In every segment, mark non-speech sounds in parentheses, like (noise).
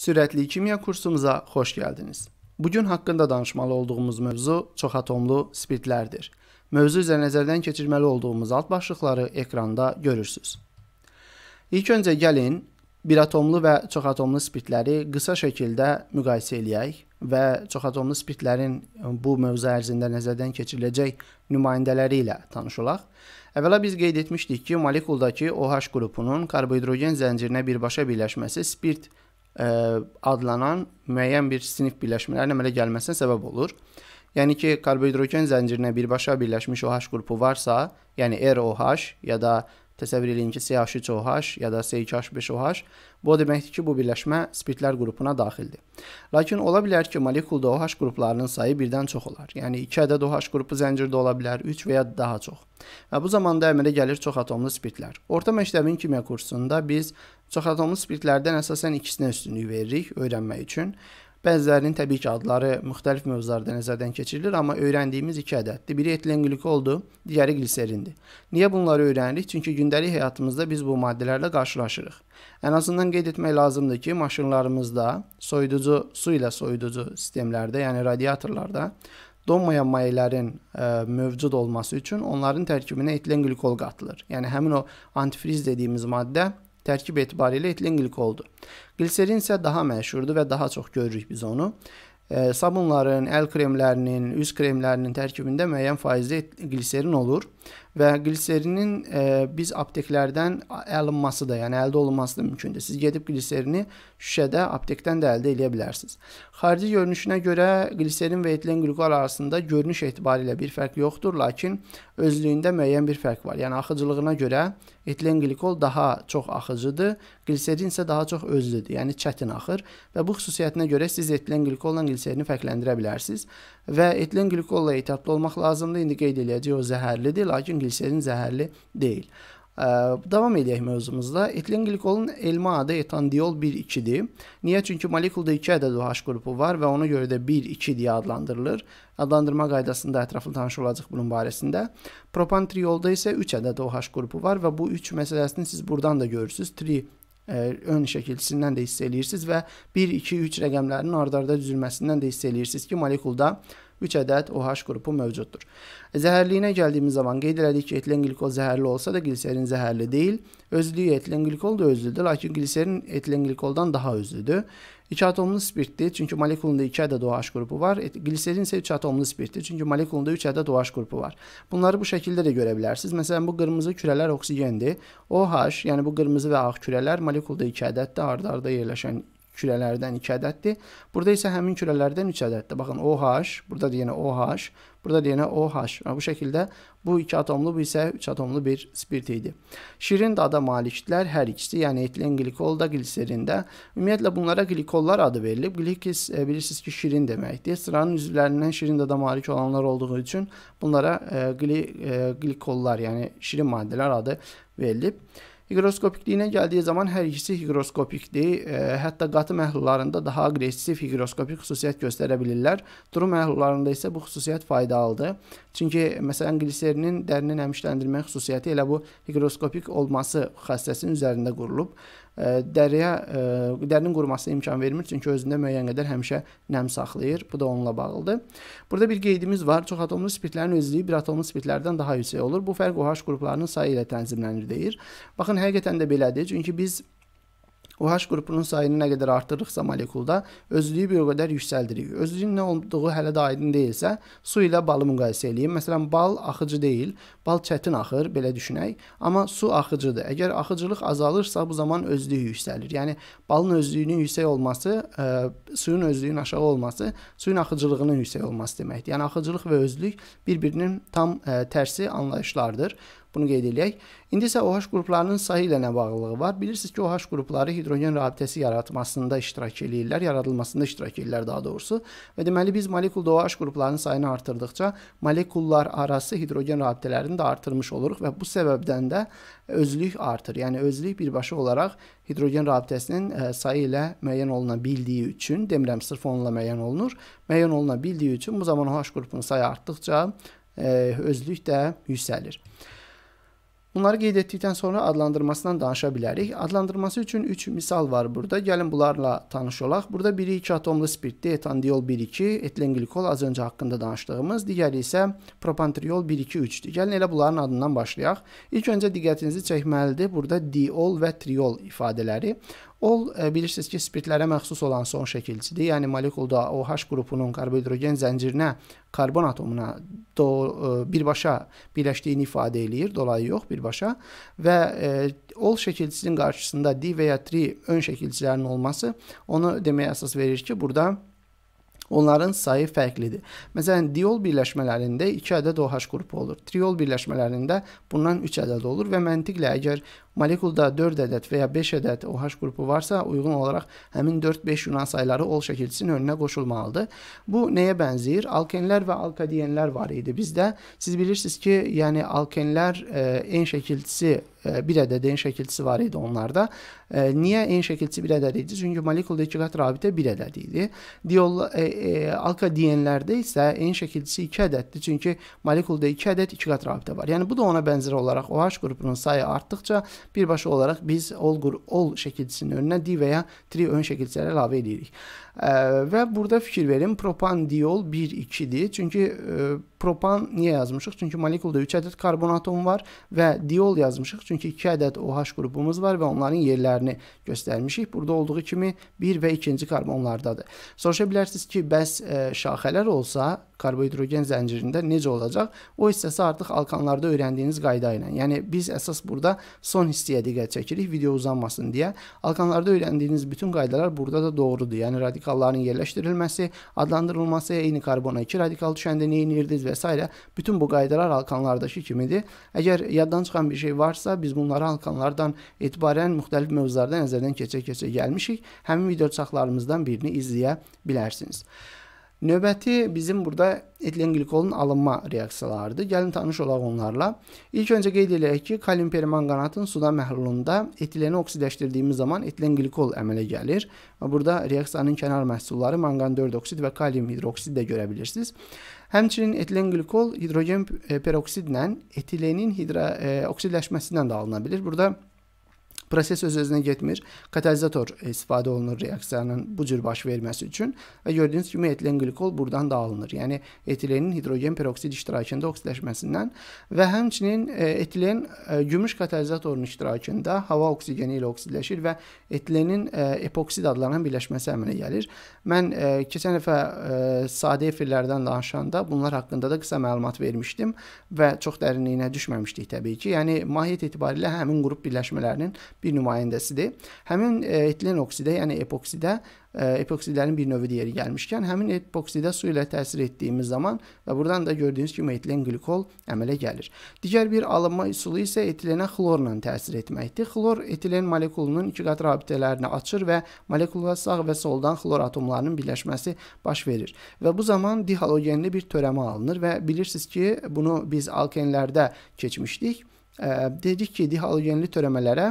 Sürətli kimya kursumuza xoş gəldiniz. Bu gün haqqında danışmalı olduğumuz mövzu çoxatomlu spirtlərdir. Mövzu üzrə nəzərdən keçirməli olduğumuz alt başlıqları ekranda görürsüz. İlk öncə gəlin bir atomlu və çoxatomlu spirtləri qısa şəkildə müqayisə eləyək və çoxatomlu spirtlərin e, bu mövzu ərzində nəzərdən keçiriləcək nümayəndələri ilə tanış olaq. Əvvəla biz qeyd etmişdik ki, molekuldakı OH qrupunun karbohidrogen zəncirinə birbaşa birləşməsi spirt E, adlanan müəyyən bir sinif birləşmələrinin əmələ gəlməsinə səbəb olur. Yəni ki, karbohidrogen zəncirinə birbaşa birləşmiş OH qrupu varsa, yəni ROH ya da Təsəvvür eləyin ki, CH3OH ya da CH5OH bu o deməkdir ki, bu birləşmə spirtlər qrupuna daxildir. Lakin ola bilər ki, molekulda OH qruplarının sayı birdən çox olar. Yəni 2 ədəd OH qrupu zəncirdə ola bilər, 3 və ya daha çox. Və bu zamanda əmələ gəlir çox atomlu spirtlər. Orta məktəbin kimya kursunda biz çox atomlu spirtlərdən əsasən ikisinə üstünlük veririk öyrənmək üçün. Bəzilərinin təbii ki, adları müxtəlif mövzularda nəzərdən keçirilir, amma öyrəndiyimiz iki ədəddir. Biri etilen glikoldur, digəri qliserindir. Niyə bunları öyrənirik? Çünki gündəlik həyatımızda biz bu maddələrlə qarşılaşırıq. Ən azından qeyd etmək lazımdır ki, maşınlarımızda soyuducu su ilə soyuducu sistemlərdə, yəni radiatorlarda donmayan mayelərin ə, e, mövcud olması üçün onların tərkibinə etilen glikol qatılır. Yəni həmin o antifriz dediyimiz maddə Tərkib etibarilə etilin qlikoludur. Qliserin isə daha məşhurdur və daha çox görürük biz onu. E, sabunların, əl kremlərinin, üz kremlərinin tərkibində müəyyən faizli qliserin olur və qliserinin e, biz apteklərdən alınması da, yəni əldə olunması da mümkündür. Siz gedib qliserini şüşədə aptekdən də əldə edə bilərsiniz. Xarici görünüşünə görə qliserin və etilen qlikol arasında görünüş etibarilə bir fərq yoxdur, lakin özlüyündə müəyyən bir fərq var. Yəni axıcılığına görə etilen qlikol daha çox axıcıdır, qliserin isə daha çox özlüdür, yəni çətin axır və bu xüsusiyyətinə görə siz etilen qlikolla qliserini fərqləndirə bilərsiniz və etilen qlikolla etablı olmaq lazımdır. İndi qeyd eləyəcək o zəhərlidir, lakin gliserin zəhərli deyil. Ə, davam edək mövzumuzda. Etilen qlikolun elma adı etandiol 1,2-dir. Niyə? Çünki molekulda 2 ədəd OH qrupu var və ona görə də 1,2 deyə adlandırılır. Adlandırma qaydasında ətraflı tanış olacaq bunun barəsində. Propantriolda isə 3 ədəd OH qrupu var və bu 3 məsələsini siz buradan da görürsüz. 3 ön şəkilçisindən də hiss eləyirsiniz və 1, 2, 3 rəqəmlərinin ard-arda düzülməsindən də hiss eləyirsiniz ki, molekulda 3 ədəd OH qrupu mövcuddur. Zəhərliyinə gəldiyimiz zaman qeyd elədik ki, etilen qlikol zəhərli olsa da qliserin zəhərli deyil. Özlüyü etilen qlikol da özlüdür, lakin qliserin etilen qlikoldan daha özlüdür. 2 atomlu spirtdir, çünki molekulunda 2 ədəd OH qrupu var. Qliserin isə 3 atomlu spirtdir, çünki molekulunda 3 ədəd OH qrupu var. Bunları bu şəkildə də görə bilərsiniz. Məsələn, bu qırmızı kürələr oksigendir. OH, yəni bu qırmızı və ağ kürələr molekulda 2 ədəddir, ardı-arda yerləşən kürələrdən 2 ədəddir. Burada isə həmin kürələrdən 3 ədəddir. Baxın OH, burada da yenə OH, burada da yenə OH. Bu şəkildə bu 2 atomlu, bu isə 3 atomlu bir spirt idi. Şirin dada malikdilər hər ikisi, yəni etilen glikol da gliserində. Ümumiyyətlə bunlara glikollar adı verilib. Glikis e, bilirsiniz ki, şirin deməkdir. Sıranın üzvlərindən şirin dada malik olanlar olduğu üçün bunlara e, gli, e, glikollar, yəni şirin maddələr adı verilib. Higroskopikliyə gəldiyi zaman hər ikisi higroskopikdir. E, hətta qatı məhlullarında daha aqressiv higroskopik xüsusiyyət göstərə bilirlər. Duru məhlullarında isə bu xüsusiyyət faydalıdır. Çünki məsələn gliserinin dərini nəmişləndirmə xüsusiyyəti elə bu higroskopik olması xassəsinin üzərində qurulub dəriyə dərinin qurumasına imkan vermir, çünki özündə müəyyən qədər həmişə nəm saxlayır. Bu da onunla bağlıdır. Burada bir qeydimiz var. Çox atomlu spirtlərin özlüyü bir atomlu spirtlərdən daha yüksək olur. Bu fərq OH qruplarının sayı ilə tənzimlənir deyir. Baxın, həqiqətən də belədir. Çünki biz OH qrupunun sayını nə qədər artırırıqsa molekulda, özlüyü bir o qədər yüksəldirik. Özlüyün nə olduğu hələ də aydın deyilsə, su ilə balı müqayisə edeyim. Məsələn, bal axıcı deyil, bal çətin axır, belə düşünək, amma su axıcıdır. Əgər axıcılıq azalırsa, bu zaman özlüyü yüksəlir. Yəni balın özlüyünün yüksək olması, ə, e, suyun özlüyünün aşağı olması, suyun axıcılığının yüksək olması deməkdir. Yəni axıcılıq və özlük bir-birinin tam ə, e, tərsi anlayışlardır. Bunu qeyd eləyək. İndi isə OH qruplarının sayı ilə nə bağlılığı var? Bilirsiniz ki, OH qrupları hidrogen rabitəsi yaratmasında iştirak eləyirlər, yaradılmasında iştirak eləyirlər daha doğrusu. Və deməli biz molekulda OH qruplarının sayını artırdıqca molekullar arası hidrogen rabitələrini də artırmış oluruq və bu səbəbdən də özlük artır. Yəni özlük birbaşa olaraq hidrogen rabitəsinin e, sayı ilə müəyyən oluna bildiyi üçün, demirəm sırf onunla müəyyən olunur, müəyyən oluna bildiyi üçün bu zaman OH qrupunun sayı artdıkca e, özlük də yüksəlir. Bunları qeyd etdikdən sonra adlandırmasından danışa bilərik. Adlandırması üçün 3 misal var burada. Gəlin bunlarla tanış olaq. Burada biri 2 atomlu spirtdə etandiol 1-2, etlenqlikol az öncə haqqında danışdığımız, digəri isə propantriol 1-2-3-dür. Gəlin elə bunların adından başlayaq. İlk öncə diqqətinizi çəkməlidir. Burada diol və triol ifadələri. Ol e, bilirsiniz ki, spirtlərə məxsus olan son şəkilcidir. Yəni molekulda OH qrupunun karbohidrogen zəncirinə karbon atomuna do, e, birbaşa birləşdiyini ifadə eləyir, dolayı yox, birbaşa və e, ol şəkilçisinin qarşısında di və ya tri ön şəkilçilərin olması onu deməyə əsas verir ki, burada Onların sayı fərqlidir. Məsələn, diol birləşmələrində 2 ədəd OH qrupu olur. Triol birləşmələrində bundan 3 ədəd olur və məntiqlə əgər Molekulda 4 ədəd və ya 5 ədəd OH qrupu varsa, uyğun olaraq həmin 4-5 Yunan sayları ol şəkilçisinin önünə qoşulmalıdır. Bu nəyə bənzəyir? Alkenlər və alkadiyenlər var idi bizdə. Siz bilirsiniz ki, yəni alkenlər e, en şəkilçisi e, bir ədəd en şəkilçisi var idi onlarda. E, niyə en şəkilçisi bir ədəd idi? Çünki molekulda iki qat rabitə bir ədəd idi. Diol e, e, alkadiyenlərdə isə en şəkilçisi 2 ədəddir. Çünki molekulda 2 ədəd iki qat rabitə var. Yəni bu da ona bənzər olaraq OH qrupunun sayı artdıqca birbaşa olarak biz olgur ol şekilsinin önüne di veya tri ön şekilsiler ilave edirik. Və burada fikir verin, propandiol 1-2-dir. Çünki e, propan niyə yazmışıq? Çünki molekulda 3 ədəd karbon atomu var və diol yazmışıq. Çünki 2 ədəd OH qrupumuz var və onların yerlərini göstərmişik. Burada olduğu kimi 1 və 2-ci karbonlardadır. Soruşa bilərsiniz ki, bəs e, şaxələr olsa karbohidrogen zəncirində necə olacaq? O hissəsi artıq alkanlarda öyrəndiyiniz qayda ilə. Yəni biz əsas burada son hissəyə diqqət çəkirik video uzanmasın deyə. Alkanlarda öyrəndiyiniz bütün qaydalar burada da doğrudur. Yəni radikal radikallarının yerləşdirilməsi, adlandırılması, eyni karbona 2 radikal düşəndə nə edirdiz və s. bütün bu qaydalar alkanlardakı kimidir. Əgər yaddan çıxan bir şey varsa, biz bunları alkanlardan etibarən müxtəlif mövzularda nəzərdən keçə-keçə gəlmişik. Həmin video çaxlarımızdan birini izləyə bilərsiniz. Növbəti bizim burada etilenglikolun alınma reaksiyalarıdır. Gəlin tanış olaq onlarla. İlk öncə qeyd eləyək ki, kalimpermanganatın suda məhlulunda etileni oksidləşdirdiyimiz zaman etilenglikol əmələ gəlir. Burada reaksiyanın kənar məhsulları mangan 4 oksid və kalium hidroksid də görə bilirsiniz. Həmçinin etilenglikol hidrogen peroksidlə etilenin hidra, e, oksidləşməsindən də alına bilir. Burada Proses öz-özünə getmir. Katalizator e, istifadə olunur reaksiyanın bu cür baş verməsi üçün və gördüyünüz kimi etilen qlikol burdan da alınır. Yəni etilenin hidrogen peroksid iştirakında oksidləşməsindən və həmçinin e, etilen e, gümüş katalizatorun iştirakında hava oksigeni ilə oksidləşir və etilenin epoksid adlanan birləşməsi əmələ gəlir. Mən keçən dəfə sadə efirlərdən danışanda bunlar haqqında da qısa məlumat vermişdim və çox dərinliyinə düşməmişdik təbii ki. Yəni mahiyyət etibarilə həmin qrup birləşmələrinin bir nümayəndəsidir. Həmin e, etilen oksidi, yəni epoksidə e, epoksilərin bir növü deyəri gəlmişkən, həmin epoksidə su ilə təsir etdiyimiz zaman və buradan da gördüyünüz kimi etilen qlikol əmələ gəlir. Digər bir alınma üsulu isə etilenə xlorla təsir etməkdir. Xlor etilen molekulunun iki qat rabitələrini açır və molekula sağ və soldan xlor atomlarının birləşməsi baş verir. Və bu zaman dihalogenli bir törəmə alınır və bilirsiniz ki, bunu biz alkenlərdə keçmişdik. E, dedik ki, dihalogenli törəmələrə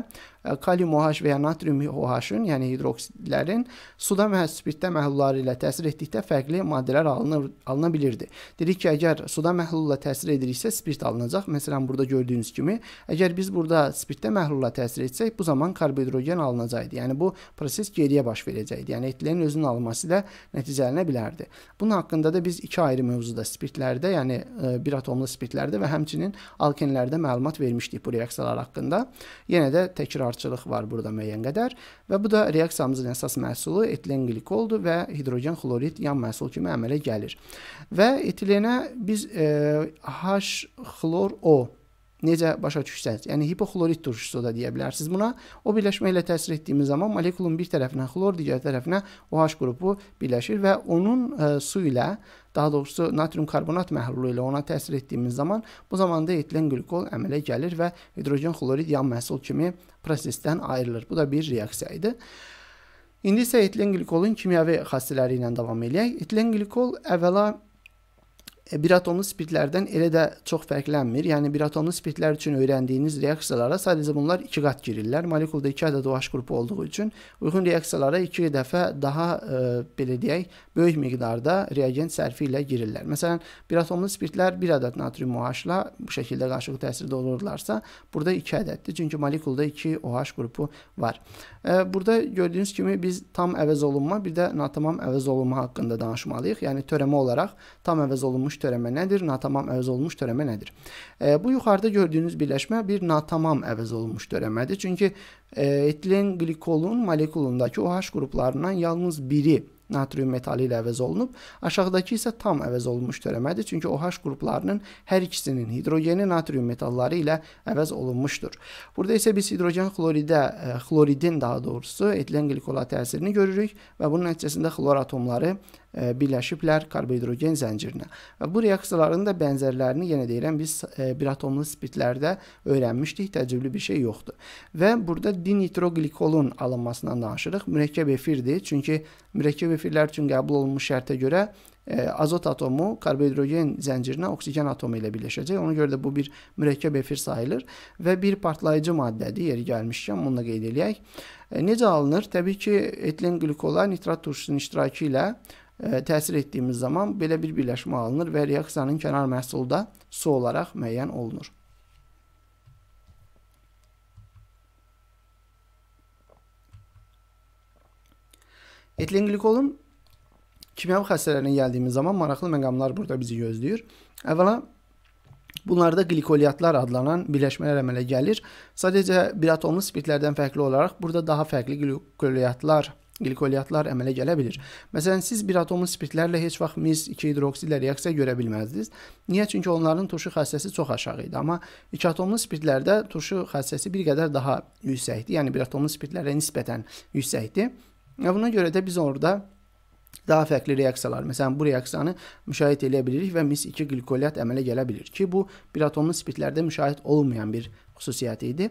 kalium OH və ya natrium OH-ın, yəni hidroksidlərin suda və spirtdə məhlulları ilə təsir etdikdə fərqli maddələr alınır, alına bilirdi. Dedik ki, əgər suda məhlulla təsir ediriksə spirt alınacaq. Məsələn, burada gördüyünüz kimi, əgər biz burada spirtdə məhlulla təsir etsək, bu zaman karbohidrogen alınacaqdı. Yəni bu proses geriyə baş verəcəkdi. Yəni etilenin özünün alınması ilə nəticələnə bilərdi. Bunun haqqında da biz iki ayrı mövzuda spirtlərdə, yəni bir atomlu spirtlərdə və həmçinin alkenlərdə məlumat vermişdik bu reaksiyalar haqqında. Yenə də təkrar artçılıq var burada müəyyən qədər və bu da reaksiyamızın əsas məhsulu etilen glikoldur və hidrogen xlorid yan məhsul kimi əmələ gəlir. Və etilenə biz e, H-xlor-O necə başa düşsəniz, yəni hipoxlorit turşusu da deyə bilərsiniz buna. O birləşmə ilə təsir etdiyimiz zaman molekulun bir tərəfinə xlor, digər tərəfinə OH qrupu birləşir və onun ə, e, su ilə ə, daha doğrusu natrium karbonat məhlulu ilə ona təsir etdiyimiz zaman bu zamanda etilen qlikol əmələ gəlir və hidrogen xlorid yan məhsul kimi prosesdən ayrılır. Bu da bir reaksiya idi. İndi isə etilen qlikolun kimyəvi xassələri ilə davam eləyək. Etilen qlikol əvvəla E, bir atomlu spirtlərdən elə də çox fərqlənmir. Yəni bir atomlu spirtlər üçün öyrəndiyiniz reaksiyalara sadəcə bunlar 2 qat girirlər. Molekulda 2 ədəd OH qrupu olduğu üçün uyğun reaksiyalara 2 dəfə daha ə, e, belə deyək, böyük miqdarda reagent sərfi ilə girirlər. Məsələn, bir atomlu spirtlər 1 ədəd natrium OH-la bu şəkildə qarşılıq təsirdə olurlarsa, burada 2 ədəddir. Çünki molekulda 2 OH qrupu var. Ə, e, burada gördüyünüz kimi biz tam əvəz olunma, bir də natamam əvəz olunma haqqında danışmalıyıq. Yəni törəmə olaraq tam əvəz olunmuş törəmə nədir? Natamam əvəz olunmuş törəmə nədir? E, bu yuxarıda gördüyünüz birləşmə bir natamam əvəz olunmuş törəmədir. Çünki e, etilen glikolun molekulundakı OH qruplarından yalnız biri natrium metali ilə əvəz olunub. Aşağıdakı isə tam əvəz olunmuş törəmədir. Çünki OH qruplarının hər ikisinin hidrogeni natrium metalları ilə əvəz olunmuşdur. Burada isə biz hidrogen xloridə, ə, e, xloridin daha doğrusu etilen glikola təsirini görürük və bunun nəticəsində xlor atomları E, birləşiblər karbohidrogen zəncirinə. Və bu reaksiyaların da bənzərlərini yenə deyirəm biz e, bir atomlu spirtlərdə öyrənmişdik, təcrübəli bir şey yoxdur. Və burada dinitroglikolun alınmasından danışırıq. Mürəkkəb efirdir, çünki mürəkkəb efirlər üçün qəbul olunmuş şərtə görə e, azot atomu karbohidrogen zəncirinə oksigen atomu ilə birləşəcək. Ona görə də bu bir mürəkkəb efir sayılır və bir partlayıcı maddədir. Yeri gəlmişkən bunu da qeyd eləyək. Necə alınır? Təbii ki, etilen glikola nitrat turşusunun iştirakı ilə ə, təsir etdiyimiz zaman belə bir birləşmə alınır və reaksiyanın kənar məhsulu da su olaraq müəyyən olunur. Etilenglikolun kimyəvi xəstələrinə gəldiyimiz zaman maraqlı məqamlar burada bizi gözləyir. Əvvəla Bunlarda qlikoliatlar adlanan birləşmələr əmələ gəlir. Sadəcə bir atomlu spirtlərdən fərqli olaraq burada daha fərqli qlikoliatlar qlikoliatlar əmələ gələ bilir. Məsələn, siz bir atomun spirtlərlə heç vaxt mis 2 hidroksidlə reaksiya görə bilməzdiniz. Niyə? Çünki onların turşu xassəsi çox aşağı idi. Amma 2 atomlu spirtlərdə turşu xassəsi bir qədər daha yüksəkdir. Yəni bir atomlu spirtlərə nisbətən yüksəkdir. Və buna görə də biz orada daha fərqli reaksiyalar, məsələn bu reaksiyanı müşahidə edə bilirik və mis 2 qlikoliat əmələ gələ bilir ki, bu bir atomlu spirtlərdə müşahidə olmayan bir xüsusiyyəti idi.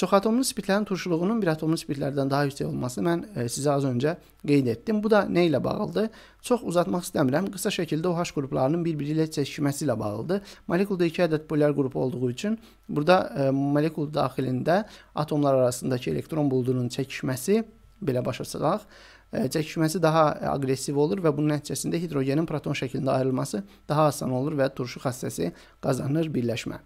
Çoxatomlu spirtlərin turşuluğunun bir atomlu spirtlərdən daha yüksək olması mən e, sizə az öncə qeyd etdim. Bu da nə ilə bağlıdır? Çox uzatmaq istəmirəm. Qısa şəkildə OH qruplarının bir-biri ilə çəkişməsi ilə bağlıdır. Molekulda 2 ədəd polar qrup olduğu üçün burada e, molekul daxilində atomlar arasındakı elektron buludunun çəkişməsi belə başa salaq e, çəkişməsi daha aqressiv olur və bunun nəticəsində hidrogenin proton şəklində ayrılması daha asan olur və turşu xassəsi qazanır birləşmə.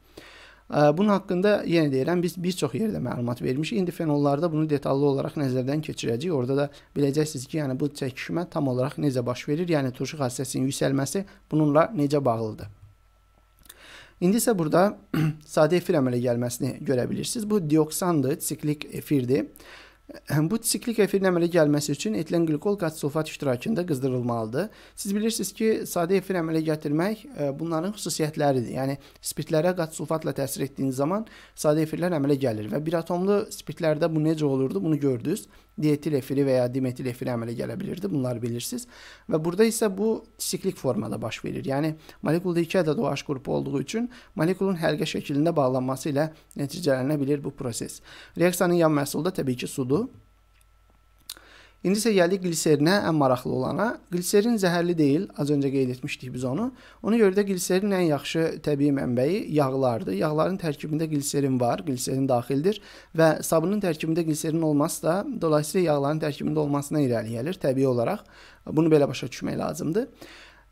Bunun haqqında yenə deyirəm, biz bir çox yerdə məlumat vermişik. İndi fenollarda bunu detallı olaraq nəzərdən keçirəcəyik. Orada da biləcəksiniz ki, yəni bu çəkişmə tam olaraq necə baş verir, yəni turşu xassəsinin yüksəlməsi bununla necə bağlıdır. İndi isə burada (clears throat) sadə efir əmələ gəlməsini görə bilirsiniz. Bu dioksandır, siklik efirdir. Bu siklik efirin əmələ gəlməsi üçün etilən qlikol qatsulfat iştirakında qızdırılmalıdır. Siz bilirsiniz ki, sadə efir əmələ gətirmək e, bunların xüsusiyyətləridir. Yəni spirtlərə qatsulfatla təsir etdiyiniz zaman sadə efirlər əmələ gəlir və bir atomlu spirtlərdə bu necə olurdu, bunu gördünüz dietil efiri və ya dimetil efiri əmələ gələ bilirdi. Bunları bilirsiniz. Və burada isə bu siklik formada baş verir. Yəni molekulda 2 ədəd OH qrupu olduğu üçün molekulun həlqə şəklində bağlanması ilə nəticələnə bilir bu proses. Reaksiyanın yan məhsulu da təbii ki sudur. İndi isə gəldik qliserinə, ən maraqlı olana. Qliserin zəhərli deyil, az öncə qeyd etmişdik biz onu. Ona görə də qliserin ən yaxşı təbii mənbəyi yağlardır. Yağların tərkibində qliserin var, qliserin daxildir və sabunun tərkibində qliserin olması da dolayısıyla yağların tərkibində olmasına irəli gəlir təbii olaraq. Bunu belə başa düşmək lazımdır.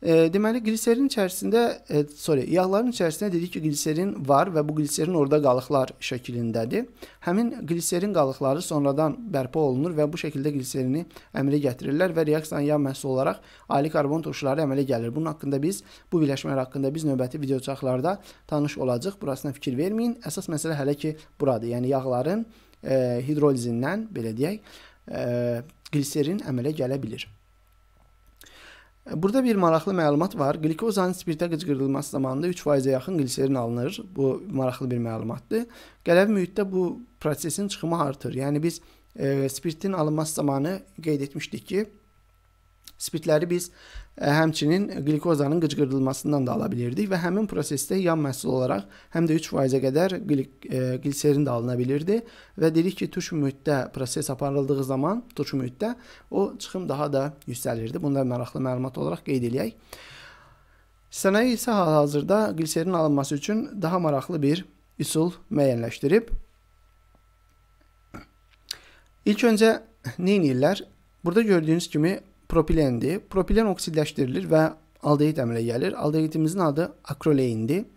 E, deməli qliserin içərisində, e, sorry, yağların içərisində dedik ki, qliserin var və bu qliserin orada qalıqlar şəklindədir. Həmin qliserin qalıqları sonradan bərpa olunur və bu şəkildə qliserini əmələ gətirirlər və reaksiyanın yan məhsulu olaraq ali karbon turşuları əmələ gəlir. Bunun haqqında biz, bu birləşmələr haqqında biz növbəti video çaxlarda tanış olacağıq. Burasına fikir verməyin. Əsas məsələ hələ ki buradır. Yəni yağların e, hidrolizindən, belə deyək, e, qliserin əmələ gələ bilir. E, burada bir maraqlı məlumat var. Qlikozanın spirtə qıcqırılması zamanında 3%-ə yaxın qliserin alınır. Bu maraqlı bir məlumatdır. Qələvi mühitdə bu prosesin çıxımı artır. Yəni biz e, spirtin alınması zamanı qeyd etmişdik ki, Spirtləri biz e, həmçinin qlikozanın qıcqırdılmasından da ala bilirdik və həmin prosesdə yan məhsul olaraq həm də 3%-ə qədər qlik, e, gliserin də alına bilirdi və dedik ki, turş mühitdə proses aparıldığı zaman turş mühitdə o çıxım daha da yüksəlirdi. Bunlar maraqlı məlumat olaraq qeyd eləyək. Sənaye isə hal-hazırda gliserin alınması üçün daha maraqlı bir üsul müəyyənləşdirib. İlk öncə nə edirlər? Burada gördüyünüz kimi propilendir. Propilen oksidləşdirilir və aldehid əmələ gəlir. Aldehidimizin adı akroleindir.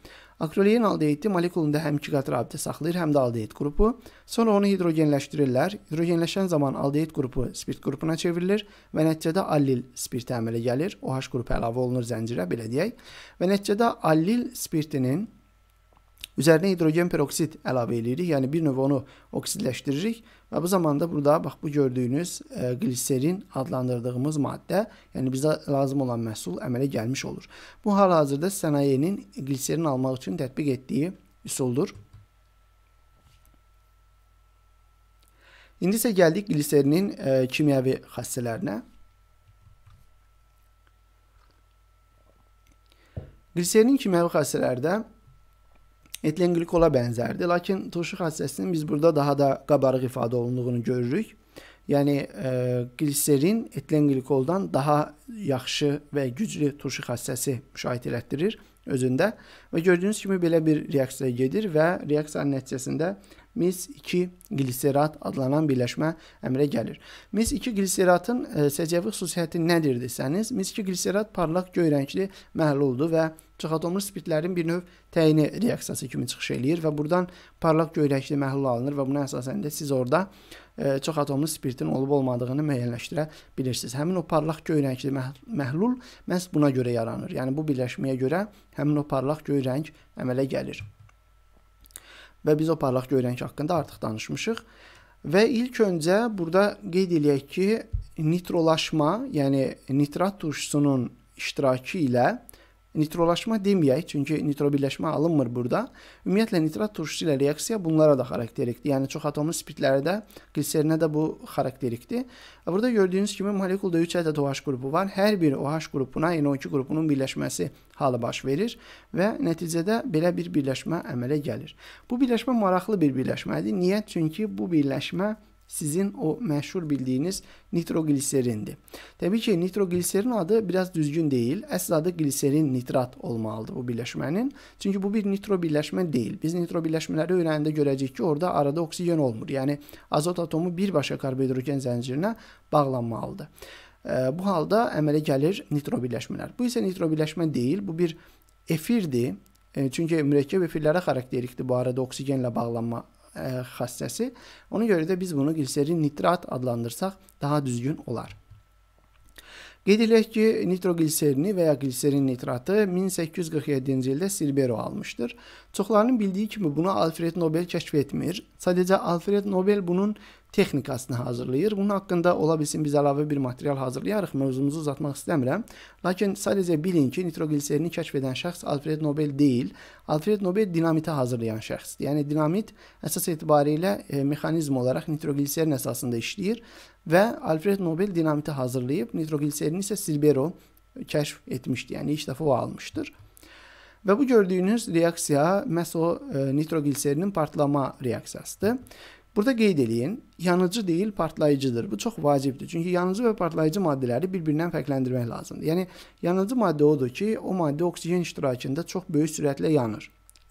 Akroleyin aldehidi molekulunda həm iki qat rabitə saxlayır, həm də aldehid qrupu. Sonra onu hidrogenləşdirirlər. Hidrogenləşən zaman aldehid qrupu spirt qrupuna çevrilir və nəticədə allil spirti əmələ gəlir. OH qrupu əlavə olunur zəncirə, belə deyək. Və nəticədə allil spirtinin üzərinə hidrogen peroksid əlavə edirik, yəni bir növ onu oksidləşdiririk Və bu zamanda burada bax bu gördüyünüz e, gliserin adlandırdığımız maddə, yəni bizə lazım olan məhsul əmələ gəlmiş olur. Bu hal-hazırda sənayenin gliserin almaq üçün tətbiq etdiyi üsuldur. İndi isə gəldik gliserinin e, kimyəvi xassələrinə. Gliserinin kimyəvi xassələrdə etilenglukola bənzərdir. Lakin turşuq hadisəsinin biz burada daha da qabarıq ifadə olunduğunu görürük. Yəni e, gliserin etilenglukoldan daha yaxşı və güclü turşuq hadisəsi müşahidə elətdirir özündə və gördüyünüz kimi belə bir reaksiyaya gedir və reaksiyanın nəticəsində mis 2 gliserat adlanan birləşmə əmrə gəlir. Mis 2 gliseratın e, səciyyəvi xüsusiyyəti nədir desəniz, mis 2 gliserat parlaq göy rəngli məhluldur və Cıxatomlu spirtlərin bir növ təyini reaksiyası kimi çıxış eləyir və buradan parlaq göyrəkli məhlul alınır və buna əsasən də siz orada e, çox atomlu spirtin olub-olmadığını müəyyənləşdirə bilirsiniz. Həmin o parlaq göyrəngli məhlul məhz buna görə yaranır. Yəni bu birləşməyə görə həmin o parlaq göyrəng əmələ gəlir. Və biz o parlaq göyrəng haqqında artıq danışmışıq. Və ilk öncə burada qeyd eləyək ki, nitrolaşma, yəni nitrat turşusunun iştirakı ilə nitrolaşma deməyək, çünki nitrobirləşmə alınmır burada. Ümumiyyətlə nitrat turşusu ilə reaksiya bunlara da xarakterikdir. Yəni çox atomlu spirtlərdə qliserinə də bu xarakterikdir. Burada gördüyünüz kimi molekulda 3 ədəd OH qrupu var. Hər bir OH qrupuna NO2 yəni qrupunun birləşməsi halı baş verir və nəticədə belə bir birləşmə əmələ gəlir. Bu birləşmə maraqlı bir birləşmədir. Niyə? Çünki bu birləşmə sizin o məşhur bildiyiniz nitrogliserindir. Təbii ki, nitrogliserin adı biraz düzgün deyil. Əsl adı gliserin nitrat olmalıdır bu birləşmənin. Çünki bu bir nitro birləşmə deyil. Biz nitro birləşmələri öyrəndə görəcəyik ki, orada arada oksigen olmur. Yəni azot atomu birbaşa karbohidrogen zəncirinə bağlanmalıdır. Bu halda əmələ gəlir nitro birləşmələr. Bu isə nitro birləşmə deyil, bu bir efirdir. Çünki mürəkkəb efirlərə xarakterikdir bu arada oksigenlə bağlanma ə, e, xassəsi. Ona görə də biz bunu gliserin nitrat adlandırsaq daha düzgün olar. Qeyd edək ki, nitrogliserini və ya gliserin nitratı 1847-ci ildə Silbero almışdır. Çoxlarının bildiyi kimi bunu Alfred Nobel kəşf etmir. Sadəcə Alfred Nobel bunun texnikasını hazırlayır. Bunun haqqında ola bilsin biz əlavə bir material hazırlayarıq. Mövzumuzu uzatmaq istəmirəm. Lakin sadəcə bilin ki, nitrogliserini kəşf edən şəxs Alfred Nobel deyil. Alfred Nobel dinamiti hazırlayan şəxsdir. Yəni dinamit əsas etibarilə e, mexanizm olaraq nitrogliserin əsasında işləyir və Alfred Nobel dinamiti hazırlayıb, nitrogliserini isə Silbero kəşf etmişdi. Yəni ilk dəfə o almışdır. Və bu gördüyünüz reaksiya məhz o e, nitrogliserinin partlama reaksiyasıdır. Burada qeyd eləyin, yanıcı deyil, partlayıcıdır. Bu çox vacibdir. Çünki yanıcı və partlayıcı maddələri bir-birindən fərqləndirmək lazımdır. Yəni yanıcı maddə odur ki, o maddə oksigen iştirakında çox böyük sürətlə yanır.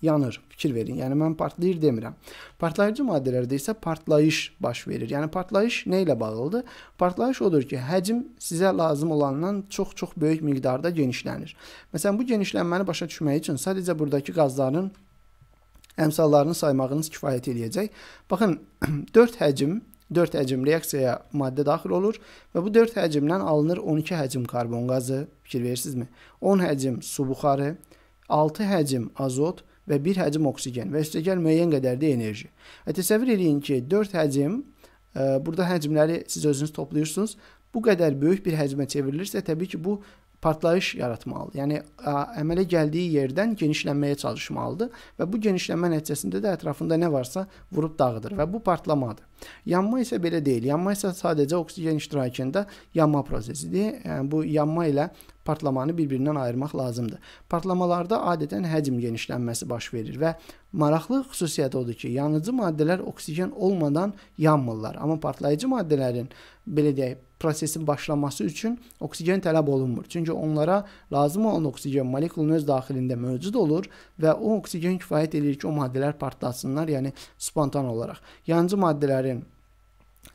Yanır, fikir verin. Yəni mən partlayır demirəm. Partlayıcı maddələrdə isə partlayış baş verir. Yəni partlayış nə ilə bağlıdır? Partlayış odur ki, həcm sizə lazım olandan çox-çox böyük miqdarda genişlənir. Məsələn, bu genişlənməni başa düşmək üçün sadəcə burdakı qazların əmsallarını saymağınız kifayət eləyəcək. Baxın, 4 (clears throat) həcm 4 həcm reaksiyaya maddə daxil olur və bu 4 həcmdən alınır 12 həcm karbon qazı, fikir verirsinizmi? 10 həcm su buxarı, 6 həcm azot və 1 həcm oksigen və üstəgəl müəyyən qədər də enerji. Və təsəvvür eləyin ki, 4 həcm e, Burada həcmləri siz özünüz toplayırsınız. Bu qədər böyük bir həcmə çevrilirsə, təbii ki, bu partlayış yaratmalıdır. Yəni əmələ gəldiyi yerdən genişlənməyə çalışmalıdır və bu genişlənmə nəticəsində də ətrafında nə varsa vurub dağıdır və bu partlamadır. Yanma isə belə deyil. Yanma isə sadəcə oksigen iştirakında yanma prosesidir. Yəni bu yanma ilə partlamanı bir-birindən ayırmaq lazımdır. Partlamalarda adətən həcm genişlənməsi baş verir və maraqlı xüsusiyyət odur ki, yanıcı maddələr oksigen olmadan yanmırlar. Amma partlayıcı maddələrin belə deyək, prosesin başlaması üçün oksigen tələb olunmur. Çünki onlara lazım olan oksigen molekulunun öz daxilində mövcud olur və o oksigen kifayət edir ki, o maddələr partlasınlar, yəni spontan olaraq. Yanıcı maddələrin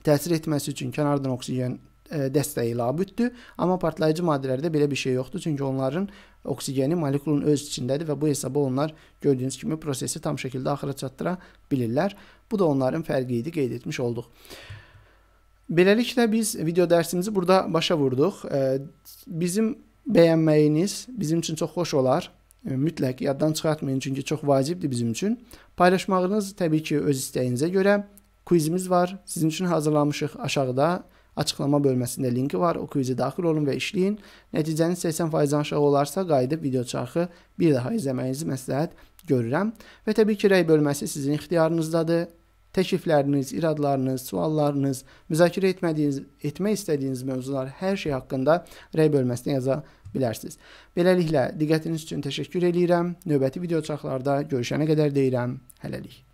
təsir etməsi üçün kənardan oksigen E, dəstəyi labüddür. Amma partlayıcı maddələrdə belə bir şey yoxdur, çünki onların oksigeni molekulun öz içindədir və bu hesaba onlar gördüyünüz kimi prosesi tam şəkildə axıra çatdıra bilirlər. Bu da onların fərqi idi, qeyd etmiş olduq. Beləliklə biz video dərsimizi burada başa vurduq. E, bizim bəyənməyiniz bizim üçün çox xoş olar e, mütləq yaddan çıxartmayın çünki çox vacibdir bizim üçün. Paylaşmağınız təbii ki öz istəyinizə görə. Quizimiz var. Sizin üçün hazırlamışıq aşağıda. Açıqlama bölməsində linki var. Okuyucu daxil olun və işləyin. Nəticəniz 80%-dən aşağı olarsa qayıdıb video çarxı bir daha izləməyinizi məsləhət görürəm. Və təbii ki, rəy bölməsi sizin ixtiyarınızdadır. Təklifləriniz, iradlarınız, suallarınız, müzakirə etmədiyiniz, etmək istədiyiniz mövzular hər şey haqqında rəy bölməsinə yaza bilərsiniz. Beləliklə, diqqətiniz üçün təşəkkür eləyirəm. Növbəti video çarxlarda görüşənə qədər deyirəm. Hələlik.